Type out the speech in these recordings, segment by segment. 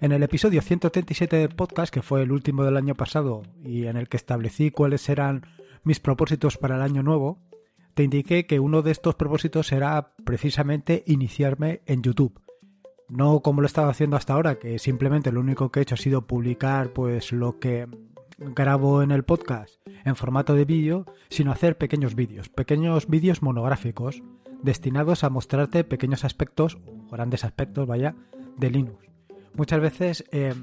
En el episodio 137 del podcast, que fue el último del año pasado y en el que establecí cuáles eran mis propósitos para el año nuevo, te indiqué que uno de estos propósitos era precisamente iniciarme en YouTube. No como lo he estado haciendo hasta ahora, que simplemente lo único que he hecho ha sido publicar pues lo que grabo en el podcast en formato de vídeo, sino hacer pequeños vídeos, pequeños vídeos monográficos destinados a mostrarte pequeños aspectos, o grandes aspectos, vaya, de Linux muchas veces eh,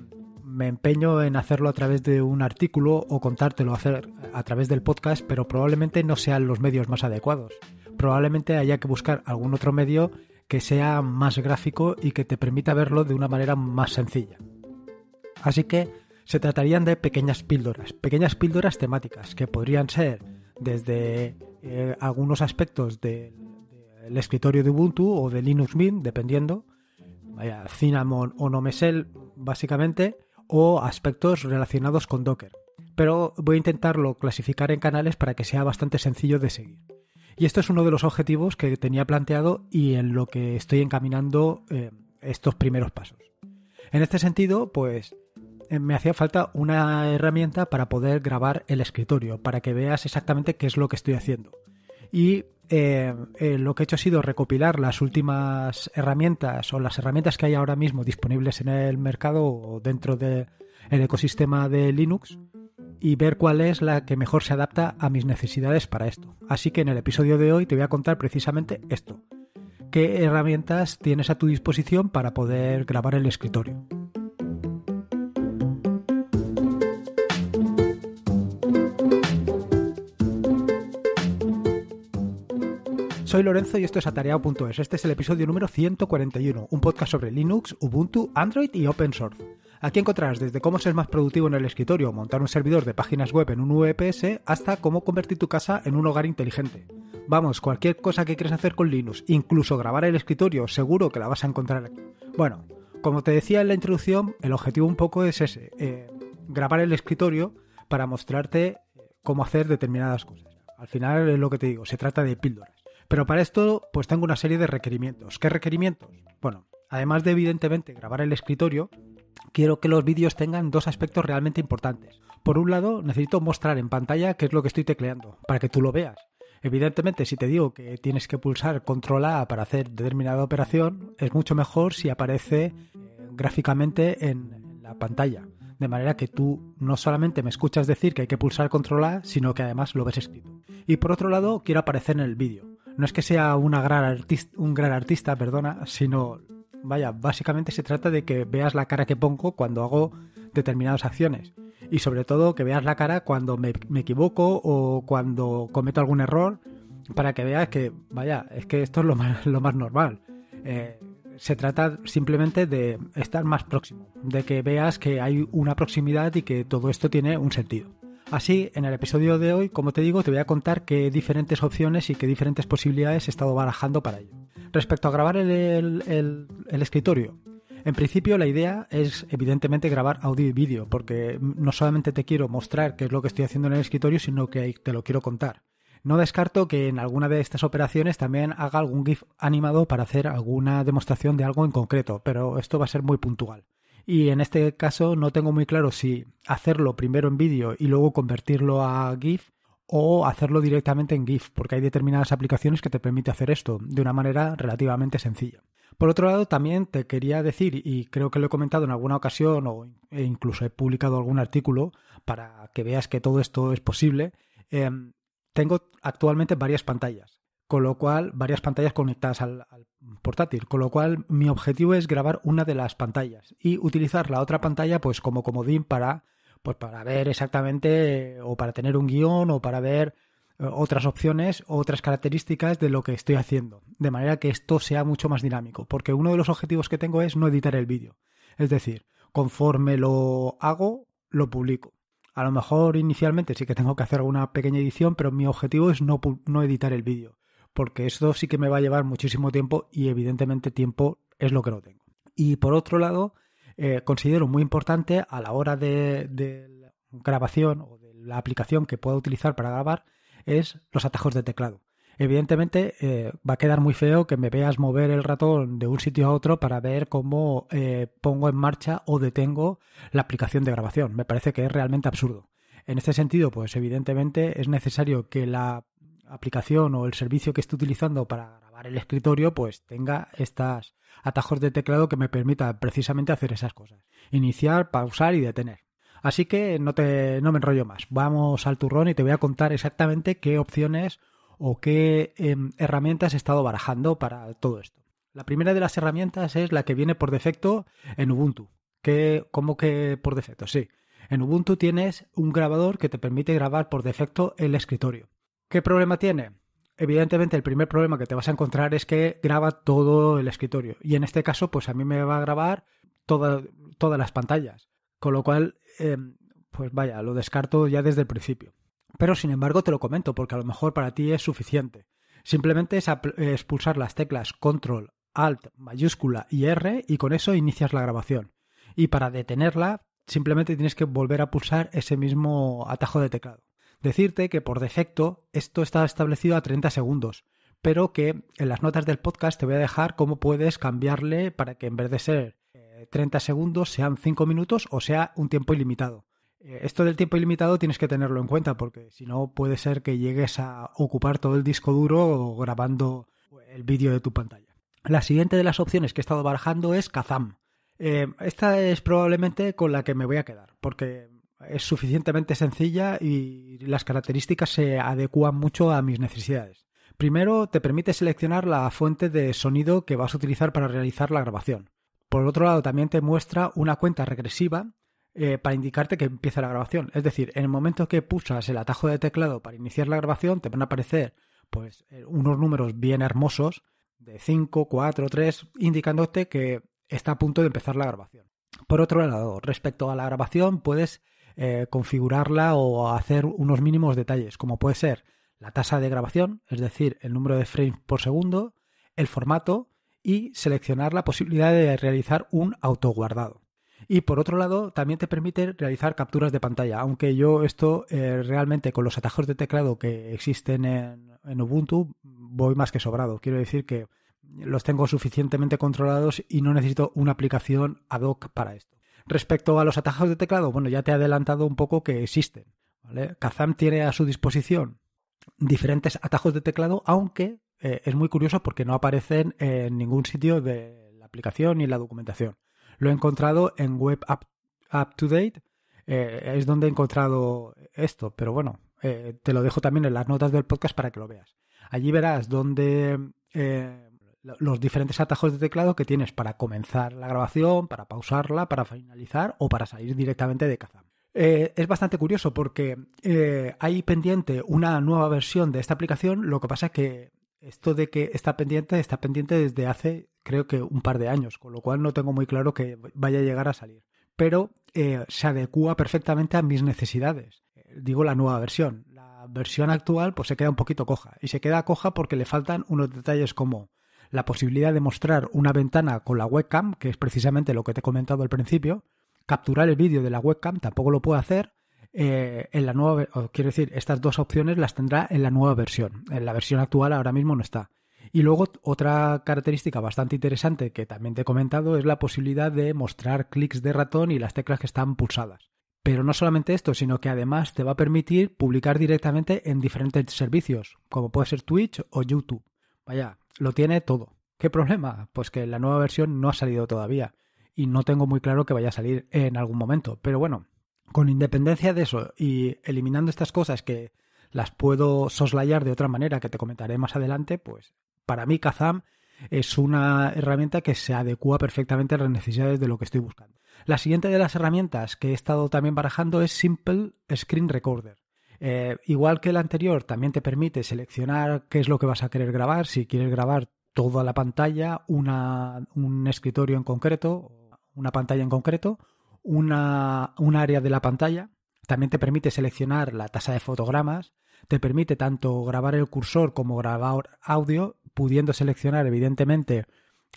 me empeño en hacerlo a través de un artículo o contártelo a través del podcast, pero probablemente no sean los medios más adecuados. Probablemente haya que buscar algún otro medio que sea más gráfico y que te permita verlo de una manera más sencilla. Así que se tratarían de pequeñas píldoras, pequeñas píldoras temáticas que podrían ser desde eh, algunos aspectos del escritorio de Ubuntu o de Linux Mint, dependiendo, vaya, Cinnamon o Nomesel, básicamente, o aspectos relacionados con Docker. Pero voy a intentarlo clasificar en canales para que sea bastante sencillo de seguir. Y esto es uno de los objetivos que tenía planteado y en lo que estoy encaminando eh, estos primeros pasos. En este sentido, pues eh, me hacía falta una herramienta para poder grabar el escritorio, para que veas exactamente qué es lo que estoy haciendo y eh, eh, lo que he hecho ha sido recopilar las últimas herramientas o las herramientas que hay ahora mismo disponibles en el mercado o dentro del ecosistema de Linux y ver cuál es la que mejor se adapta a mis necesidades para esto. Así que en el episodio de hoy te voy a contar precisamente esto. ¿Qué herramientas tienes a tu disposición para poder grabar el escritorio? Soy Lorenzo y esto es atareado.es. Este es el episodio número 141, un podcast sobre Linux, Ubuntu, Android y Open Source. Aquí encontrarás desde cómo ser más productivo en el escritorio, montar un servidor de páginas web en un VPS, e hasta cómo convertir tu casa en un hogar inteligente. Vamos, cualquier cosa que quieras hacer con Linux, incluso grabar el escritorio, seguro que la vas a encontrar aquí. Bueno, como te decía en la introducción, el objetivo un poco es ese, eh, grabar el escritorio para mostrarte eh, cómo hacer determinadas cosas. Al final es lo que te digo, se trata de píldoras. Pero para esto, pues tengo una serie de requerimientos. ¿Qué requerimientos? Bueno, además de evidentemente grabar el escritorio, quiero que los vídeos tengan dos aspectos realmente importantes. Por un lado, necesito mostrar en pantalla qué es lo que estoy tecleando, para que tú lo veas. Evidentemente, si te digo que tienes que pulsar control A para hacer determinada operación, es mucho mejor si aparece eh, gráficamente en la pantalla. De manera que tú no solamente me escuchas decir que hay que pulsar control A, sino que además lo ves escrito. Y por otro lado, quiero aparecer en el vídeo. No es que sea una gran un gran artista, perdona, sino, vaya, básicamente se trata de que veas la cara que pongo cuando hago determinadas acciones. Y sobre todo que veas la cara cuando me, equivoco o cuando cometo algún error, para que veas que, vaya, es que esto es lo más, lo más normal. Eh, se trata simplemente de estar más próximo, de que veas que hay una proximidad y que todo esto tiene un sentido. Así, en el episodio de hoy, como te digo, te voy a contar qué diferentes opciones y qué diferentes posibilidades he estado barajando para ello. Respecto a grabar el, escritorio, en principio la idea es evidentemente grabar audio y vídeo, porque no solamente te quiero mostrar qué es lo que estoy haciendo en el escritorio, sino que te lo quiero contar. No descarto que en alguna de estas operaciones también haga algún GIF animado para hacer alguna demostración de algo en concreto, pero esto va a ser muy puntual. Y en este caso no tengo muy claro si hacerlo primero en vídeo y luego convertirlo a GIF o hacerlo directamente en GIF, porque hay determinadas aplicaciones que te permiten hacer esto de una manera relativamente sencilla. Por otro lado, también te quería decir, y creo que lo he comentado en alguna ocasión o e incluso he publicado algún artículo para que veas que todo esto es posible, em, tengo actualmente varias pantallas con lo cual varias pantallas conectadas al, portátil, con lo cual mi objetivo es grabar una de las pantallas y utilizar la otra pantalla pues como comodín para pues para ver exactamente eh, o para tener un guión o para ver eh, otras opciones, otras características de lo que estoy haciendo, de manera que esto sea mucho más dinámico, porque uno de los objetivos que tengo es no editar el vídeo, es decir, conforme lo hago, lo publico. A lo mejor inicialmente sí que tengo que hacer alguna pequeña edición, pero mi objetivo es no, no editar el vídeo porque esto sí que me va a llevar muchísimo tiempo y evidentemente tiempo es lo que no tengo. Y por otro lado, eh, considero muy importante a la hora de, grabación o de la aplicación que pueda utilizar para grabar es los atajos de teclado. Evidentemente eh, va a quedar muy feo que me veas mover el ratón de un sitio a otro para ver cómo eh, pongo en marcha o detengo la aplicación de grabación. Me parece que es realmente absurdo. En este sentido, pues evidentemente es necesario que la aplicación o el servicio que esté utilizando para grabar el escritorio, pues tenga estas atajos de teclado que me permita precisamente hacer esas cosas. Iniciar, pausar y detener. Así que no, te, no me enrollo más. Vamos al turrón y te voy a contar exactamente qué opciones o qué em, herramientas he estado barajando para todo esto. La primera de las herramientas es la que viene por defecto en Ubuntu. Que, como que por defecto? Sí. En Ubuntu tienes un grabador que te permite grabar por defecto el escritorio. ¿Qué problema tiene? Evidentemente el primer problema que te vas a encontrar es que graba todo el escritorio. Y en este caso, pues a mí me va a grabar todas las pantallas. Con lo cual, em, pues vaya, lo descarto ya desde el principio. Pero sin embargo te lo comento porque a lo mejor para ti es suficiente. Simplemente es pulsar las teclas control, alt, mayúscula y R y con eso inicias la grabación. Y para detenerla simplemente tienes que volver a pulsar ese mismo atajo de teclado. Decirte que por defecto esto está establecido a 30 segundos, pero que en las notas del podcast te voy a dejar cómo puedes cambiarle para que en vez de ser 30 eh, segundos sean 5 minutos o sea un tiempo ilimitado. Eh, esto del tiempo ilimitado tienes que tenerlo en cuenta porque si no puede ser que llegues a ocupar todo el disco duro grabando el vídeo de tu pantalla. La siguiente de las opciones que he estado barajando es Kazam. Eh, esta es probablemente con la que me voy a quedar porque es suficientemente sencilla y las características se adecuan mucho a mis necesidades. Primero, te permite seleccionar la fuente de sonido que vas a utilizar para realizar la grabación. Por otro lado, también te muestra una cuenta regresiva eh, para indicarte que empieza la grabación. Es decir, en el momento que pulsas el atajo de teclado para iniciar la grabación, te van a aparecer pues, eh, unos números bien hermosos de 5, 4, 3, indicándote que está a punto de empezar la grabación. Por otro lado, respecto a la grabación, puedes eh, configurarla o hacer unos mínimos detalles, como puede ser la tasa de grabación, es decir, el número de frames por segundo, el formato y seleccionar la posibilidad de realizar un autoguardado. Y por otro lado, también te permite realizar capturas de pantalla, aunque yo esto eh, realmente con los atajos de teclado que existen en, en Ubuntu voy más que sobrado. Quiero decir que los tengo suficientemente controlados y no necesito una aplicación ad hoc para esto. Respecto a los atajos de teclado, bueno, ya te he adelantado un poco que existen. ¿vale? Kazam tiene a su disposición diferentes atajos de teclado, aunque eh, es muy curioso porque no aparecen en ningún sitio de la aplicación ni en la documentación. Lo he encontrado en Web Up, up to Date, eh, es donde he encontrado esto, pero bueno, eh, te lo dejo también en las notas del podcast para que lo veas. Allí verás dónde los diferentes atajos de teclado que tienes para comenzar la grabación, para pausarla, para finalizar o para salir directamente de caza. Eh, es bastante curioso porque eh, hay pendiente una nueva versión de esta aplicación, lo que pasa es que esto de que está pendiente está pendiente desde hace creo que un par de años, con lo cual no tengo muy claro que vaya a llegar a salir. Pero eh, se adecua perfectamente a mis necesidades. Digo la nueva versión. La versión actual pues se queda un poquito coja y se queda coja porque le faltan unos detalles como la posibilidad de mostrar una ventana con la webcam, que es precisamente lo que te he comentado al principio, capturar el vídeo de la webcam tampoco lo puede hacer. Eh, en la nueva, quiero decir, estas dos opciones las tendrá en la nueva versión. En la versión actual ahora mismo no está. Y luego otra característica bastante interesante que también te he comentado es la posibilidad de mostrar clics de ratón y las teclas que están pulsadas. Pero no solamente esto, sino que además te va a permitir publicar directamente en diferentes servicios, como puede ser Twitch o YouTube. Vaya, lo tiene todo. ¿Qué problema? Pues que la nueva versión no ha salido todavía y no tengo muy claro que vaya a salir en algún momento. Pero bueno, con independencia de eso y eliminando estas cosas que las puedo soslayar de otra manera que te comentaré más adelante, pues para mí Kazam es una herramienta que se adecua perfectamente a las necesidades de lo que estoy buscando. La siguiente de las herramientas que he estado también barajando es Simple Screen Recorder. Eh, igual que el anterior, también te permite seleccionar qué es lo que vas a querer grabar, si quieres grabar toda la pantalla, un escritorio en concreto, una pantalla en concreto, un área de la pantalla. También te permite seleccionar la tasa de fotogramas, te permite tanto grabar el cursor como grabar audio, pudiendo seleccionar evidentemente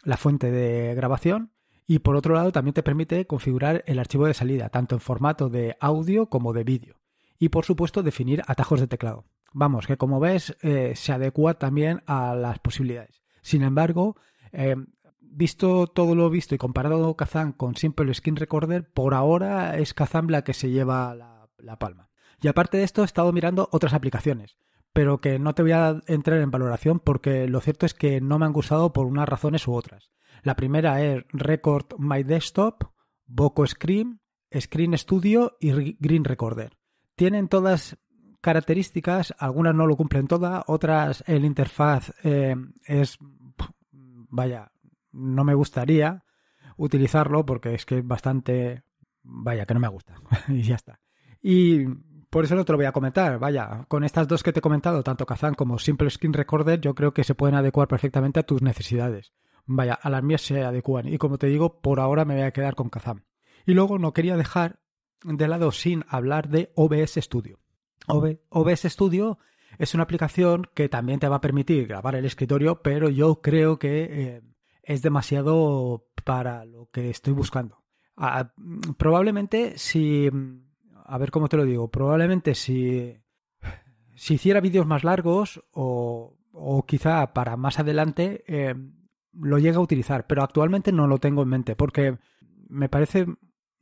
la fuente de grabación. Y por otro lado, también te permite configurar el archivo de salida, tanto en formato de audio como de vídeo y por supuesto definir atajos de teclado. Vamos, que como ves eh, se adecua también a las posibilidades. Sin embargo, eh, visto todo lo visto y comparado Kazan con Simple Skin Recorder, por ahora es Kazan la que se lleva la, la palma. Y aparte de esto, he estado mirando otras aplicaciones pero que no te voy a entrar en valoración porque lo cierto es que no me han gustado por unas razones u otras. La primera es Record My Desktop, Boco Screen, Screen Studio y Green Recorder tienen todas características, algunas no lo cumplen todas, otras el interfaz eh, es, vaya, no me gustaría utilizarlo porque es que es bastante, vaya, que no me gusta y ya está. Y por eso no te lo voy a comentar, vaya, con estas dos que te he comentado, tanto Kazan como Simple Skin Recorder, yo creo que se pueden adecuar perfectamente a tus necesidades. Vaya, a las mías se adecuan y como te digo, por ahora me voy a quedar con Kazan. Y luego no quería dejar de lado sin hablar de OBS Studio. OBS Studio es una aplicación que también te va a permitir grabar el escritorio, pero yo creo que eh, es demasiado para lo que estoy buscando. probablemente si... A ver cómo te lo digo. Probablemente si... Si hiciera vídeos más largos o, o quizá para más adelante eh, lo llegue a utilizar, pero actualmente no lo tengo en mente porque me parece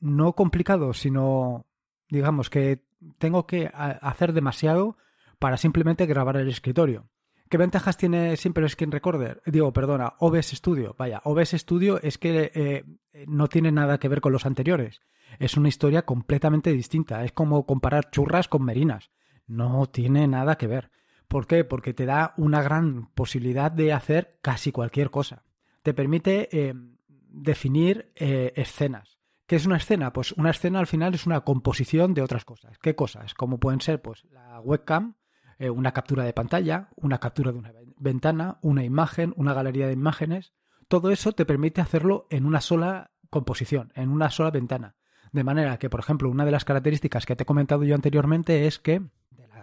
no complicado, sino, digamos, que tengo que hacer demasiado para simplemente grabar el escritorio. ¿Qué ventajas tiene Simple Skin Recorder? Digo, perdona, OBS Studio. Vaya, OBS Studio es que eh, no tiene nada que ver con los anteriores. Es una historia completamente distinta. Es como comparar churras con merinas. No tiene nada que ver. ¿Por qué? Porque te da una gran posibilidad de hacer casi cualquier cosa. Te permite eh, definir eh, escenas ¿Qué es una escena? Pues una escena al final es una composición de otras cosas. ¿Qué cosas? Como pueden ser pues, la webcam, eh, una captura de pantalla, una captura de una ventana, una imagen, una galería de imágenes. Todo eso te permite hacerlo en una sola composición, en una sola ventana. De manera que, por ejemplo, una de las características que te he comentado yo anteriormente es que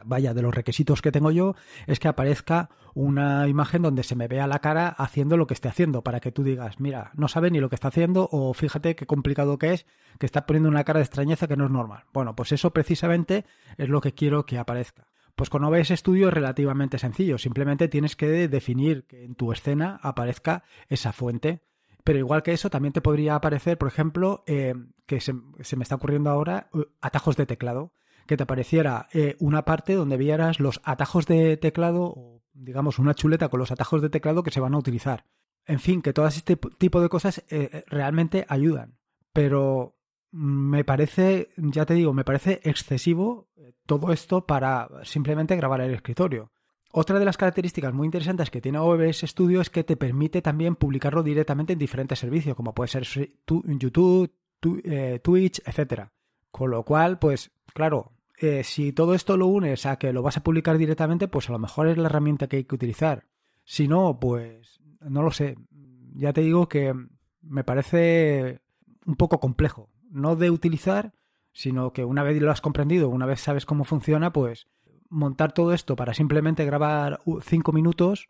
vaya, de los requisitos que tengo yo, es que aparezca una imagen donde se me vea la cara haciendo lo que esté haciendo, para que tú digas, mira, no sabe ni lo que está haciendo, o fíjate qué complicado que es, que está poniendo una cara de extrañeza que no es normal. Bueno, pues eso precisamente es lo que quiero que aparezca. Pues con OBS Studio es relativamente sencillo, simplemente tienes que definir que en tu escena aparezca esa fuente. Pero igual que eso, también te podría aparecer, por ejemplo, eh, que se, me está ocurriendo ahora, eh, atajos de teclado que te apareciera eh, una parte donde vieras los atajos de teclado o digamos una chuleta con los atajos de teclado que se van a utilizar. En fin, que todo este tipo de cosas eh, eh, realmente ayudan. Pero mm, me parece, ya te digo, me parece excesivo todo esto para simplemente grabar el escritorio. Otra de las características muy interesantes que tiene OBS Studio es que te permite también publicarlo directamente en diferentes servicios, como puede ser YouTube, Twitch, etc. Con lo cual, pues claro, eh, si todo esto lo unes a que lo vas a publicar directamente, pues a lo mejor es la herramienta que hay que utilizar. Si no, pues no lo sé. Ya te digo que me parece un poco complejo. No de utilizar, sino que una vez lo has comprendido, una vez sabes cómo funciona, pues montar todo esto para simplemente grabar cinco minutos,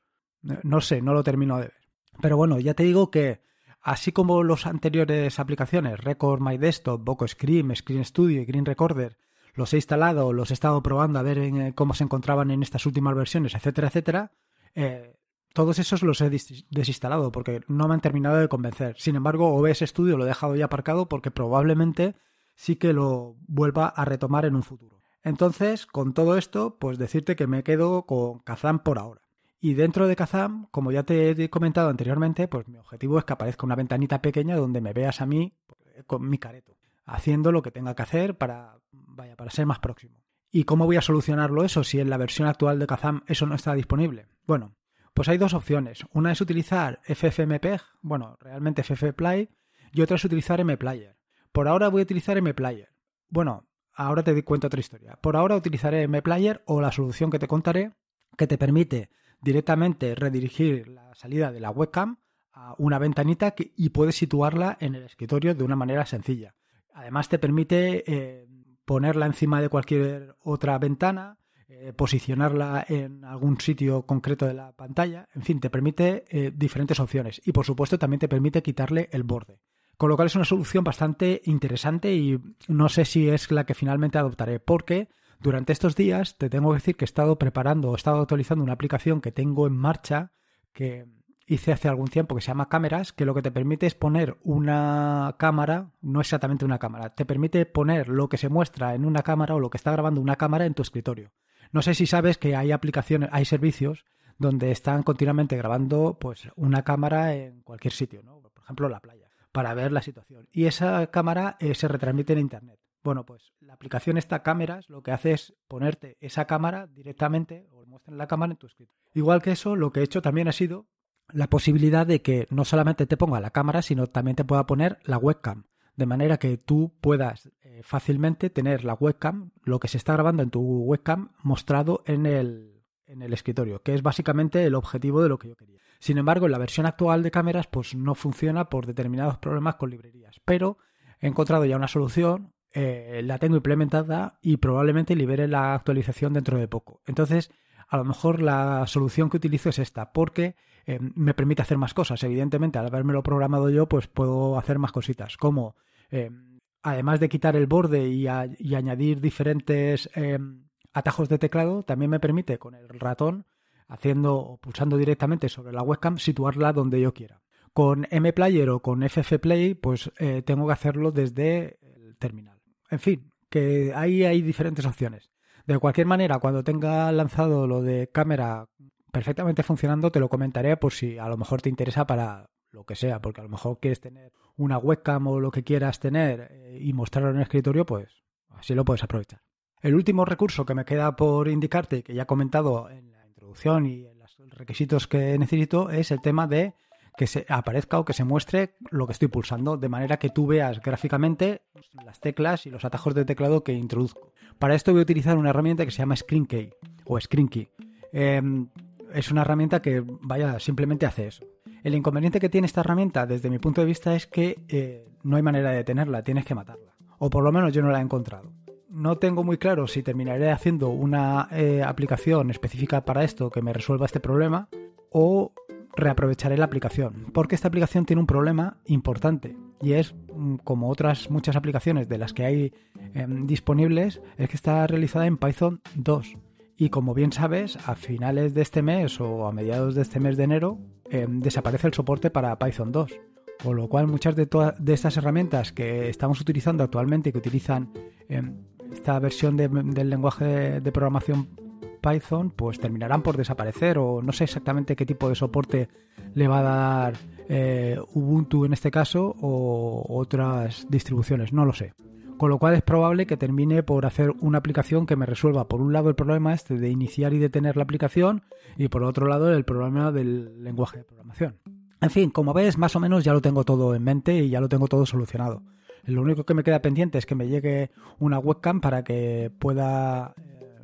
eh, no sé, no lo termino de ver. Pero bueno, ya te digo que así como las anteriores aplicaciones, Record My Desktop, Boco Screen Studio y Green Recorder, los he instalado, los he estado probando a ver eh, cómo se encontraban en estas últimas versiones, etcétera, etcétera, eh, todos esos los he desinstalado porque no me han terminado de convencer. Sin embargo, OBS Studio lo he dejado ya aparcado porque probablemente sí que lo vuelva a retomar en un futuro. Entonces, con todo esto, pues decirte que me quedo con Kazam por ahora. Y dentro de Kazam, como ya te he comentado anteriormente, pues mi objetivo es que aparezca una ventanita pequeña donde me veas a mí pues, con mi careto, haciendo lo que tenga que hacer para Vaya, para ser más próximo. ¿Y cómo voy a solucionarlo eso si en la versión actual de Kazam eso no está disponible? Bueno, pues hay dos opciones. Una es utilizar FFmpeg, bueno, realmente ffplay, y otra es utilizar mplayer. Por ahora voy a utilizar mplayer. Bueno, ahora te cuento otra historia. Por ahora utilizaré mplayer o la solución que te contaré que te permite directamente redirigir la salida de la webcam a una ventanita y puedes situarla en el escritorio de una manera sencilla. Además te permite eh, ponerla encima de cualquier otra ventana, eh, posicionarla en algún sitio concreto de la pantalla, en fin, te permite eh, diferentes opciones y por supuesto también te permite quitarle el borde. Con lo cual es una solución bastante interesante y no sé si es la que finalmente adoptaré porque durante estos días te tengo que decir que he estado preparando, o he estado actualizando una aplicación que tengo en marcha que hice hace algún tiempo que se llama cámaras, que lo que te permite es poner una cámara, no exactamente una cámara, te permite poner lo que se muestra en una cámara o lo que está grabando una cámara en tu escritorio. No sé si sabes que hay aplicaciones, hay servicios donde están continuamente grabando pues una cámara en cualquier sitio, ¿no? Por ejemplo, la playa, para ver la situación. Y esa cámara eh, se retransmite en internet. Bueno, pues la aplicación esta cámaras lo que hace es ponerte esa cámara directamente o muestra la cámara en tu escritorio. Igual que eso, lo que he hecho también ha sido la posibilidad de que no solamente te ponga la cámara, sino también te pueda poner la webcam. De manera que tú puedas eh, fácilmente tener la webcam, lo que se está grabando en tu webcam, mostrado en el, en el escritorio, que es básicamente el objetivo de lo que yo quería. Sin embargo, en la versión actual de cámaras, pues no funciona por determinados problemas con librerías. Pero he encontrado ya una solución, eh, la tengo implementada y probablemente libere la actualización dentro de poco. Entonces, a lo mejor la solución que utilizo es esta, porque eh, me permite hacer más cosas. Evidentemente, al habérmelo programado yo, pues puedo hacer más cositas, como eh, además de quitar el borde y, añadir diferentes eh, atajos de teclado, también me permite con el ratón, haciendo o pulsando directamente sobre la webcam, situarla donde yo quiera. Con MPlayer o con FFplay, pues tengo que hacerlo desde el terminal. En fin, que ahí hay diferentes opciones. De cualquier manera, cuando tenga lanzado lo de cámara perfectamente funcionando, te lo comentaré por si a lo mejor te interesa para lo que sea, porque a lo mejor quieres tener una webcam o lo que quieras tener eh, y mostrarlo en el escritorio, pues así lo puedes aprovechar. El último recurso que me queda por indicarte, que ya he comentado en la introducción y en los requisitos que necesito, es el tema de que se aparezca o que se muestre lo que estoy pulsando, de manera que tú veas gráficamente las teclas y los atajos de teclado que introduzco. Para esto voy a utilizar una herramienta que se llama ScreenKey o ScreenKey. Eh, es una herramienta que, vaya, simplemente hace eso. El inconveniente que tiene esta herramienta, desde mi punto de vista, es que eh, no hay manera de detenerla, tienes que matarla. O por lo menos yo no la he encontrado. No tengo muy claro si terminaré haciendo una eh, aplicación específica para esto que me resuelva este problema o reaprovecharé la aplicación, porque esta aplicación tiene un problema importante y es, mm, como otras muchas aplicaciones de las que hay em, disponibles, es que está realizada en Python 2. Y como bien sabes, a finales de este mes o a mediados de este mes de enero em, desaparece el soporte para Python 2. Con lo cual muchas de, estas herramientas que estamos utilizando actualmente y que utilizan em, esta versión del lenguaje de, de programación Python pues terminarán por desaparecer o no sé exactamente qué tipo de soporte le va a dar eh, Ubuntu en este caso o otras distribuciones, no lo sé. Con lo cual es probable que termine por hacer una aplicación que me resuelva por un lado el problema este de iniciar y detener la aplicación y por otro lado el problema del lenguaje de programación. En fin, como ves, más o menos ya lo tengo todo en mente y ya lo tengo todo solucionado. Lo único que me queda pendiente es que me llegue una webcam para que pueda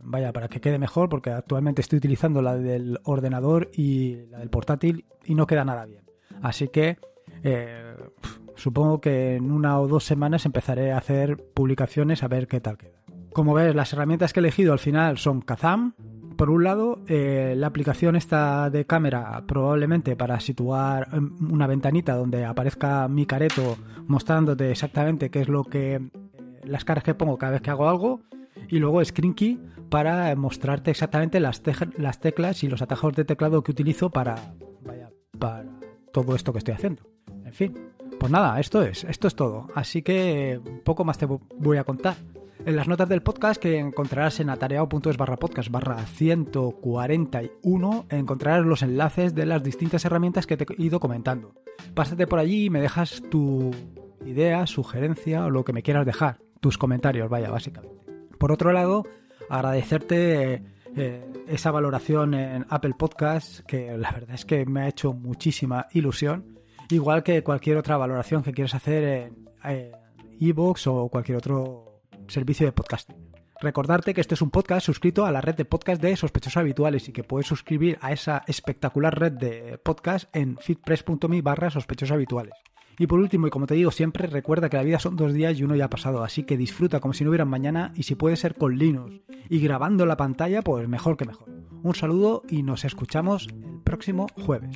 vaya, para que quede mejor, porque actualmente estoy utilizando la del ordenador y la del portátil y no queda nada bien. Así que eh, supongo que en una o dos semanas empezaré a hacer publicaciones a ver qué tal queda. Como ves, las herramientas que he elegido al final son Kazam, por un lado, eh, la aplicación está de cámara, probablemente para situar mm, una ventanita donde aparezca mi careto mostrándote exactamente qué es lo que. Eh, las caras que pongo cada vez que hago algo. Y luego Screenkey, para mostrarte exactamente las, teclas y los atajos de teclado que utilizo para, para todo esto que estoy haciendo. En fin, pues nada, esto es, esto es todo. Así que poco más te voy a contar. En las notas del podcast que encontrarás en atareado.es barra podcast barra 141 encontrarás los enlaces de las distintas herramientas que te he ido comentando. Pásate por allí y me dejas tu idea, sugerencia o lo que me quieras dejar. Tus comentarios, vaya, básicamente. Por otro lado, agradecerte eh, esa valoración en Apple Podcasts, que la verdad es que me ha hecho muchísima ilusión, igual que cualquier otra valoración que quieras hacer en Evox o cualquier otro servicio de podcasting. Recordarte que este es un podcast suscrito a la red de podcast de sospechosos habituales y que puedes suscribir a esa espectacular red de podcast en feedpress.me barra sospechosos habituales. Y por último, y como te digo siempre, recuerda que la vida son dos días y uno ya ha pasado, así que disfruta como si no hubiera mañana y si puede ser con Linux. Y grabando la pantalla, pues mejor que mejor. Un saludo y nos escuchamos el próximo jueves.